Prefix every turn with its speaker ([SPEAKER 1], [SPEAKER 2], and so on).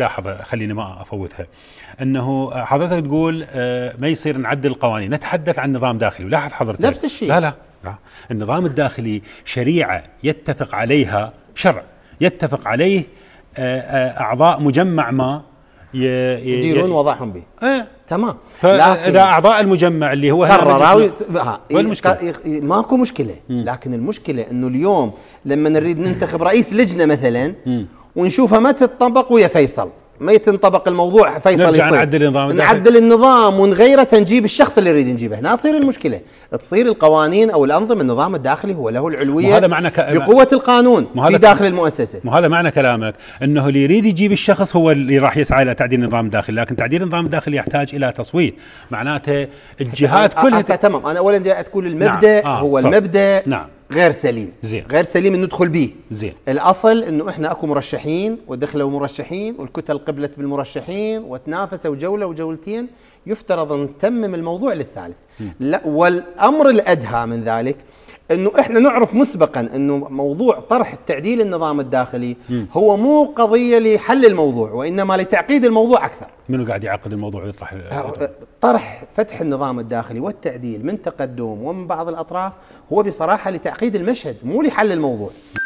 [SPEAKER 1] ملاحظه خليني ما افوتها انه حضرتك تقول آه، ما يصير نعدل القوانين نتحدث عن نظام داخلي ولاحظ حضرتك نفس الشيء لا لا النظام الداخلي شريعه يتفق عليها شرع يتفق عليه آه، آه، اعضاء مجمع
[SPEAKER 2] ما يديرون وضعهم به ايه تمام فاذا اعضاء
[SPEAKER 1] المجمع اللي هو قرروا
[SPEAKER 2] المشكله ماكو مشكله لكن المشكله انه اليوم لما نريد ننتخب رئيس لجنه مثلا ونشوفها ما تنطبق ويا فيصل ما يتنطبق الموضوع فيصل نرجع يصير نعدل النظام نعدل النظام ونغيره تنجيب الشخص اللي نريد نجيبه هنا تصير المشكله تصير القوانين او الانظمه النظام الداخلي هو له العلويه هذا معنى ك... بقوه
[SPEAKER 1] القانون في داخل المؤسسه مو هذا معنى كلامك انه اللي يريد يجيب الشخص هو اللي راح يسعى الى تعديل النظام الداخلي لكن تعديل النظام الداخلي يحتاج الى تصويت معناته الجهات كلها تمام
[SPEAKER 2] انا اولا جاي تقول المبدا نعم. آه. هو صح. المبدا نعم غير سليم زين غير سليم ان ندخل به زين الاصل انه احنا اكو مرشحين ودخلوا مرشحين والكتل قبلت بالمرشحين وتنافسوا جوله وجولتين يفترض ان نتمم الموضوع للثالث لا والامر الادهى من ذلك انه احنا نعرف مسبقا انه موضوع طرح التعديل النظام الداخلي هو مو قضيه لحل الموضوع وانما لتعقيد الموضوع اكثر. منو قاعد يعقد الموضوع ويطرح آه، طرح فتح النظام الداخلي والتعديل من تقدم ومن بعض الاطراف هو بصراحه لتعقيد المشهد مو لحل الموضوع.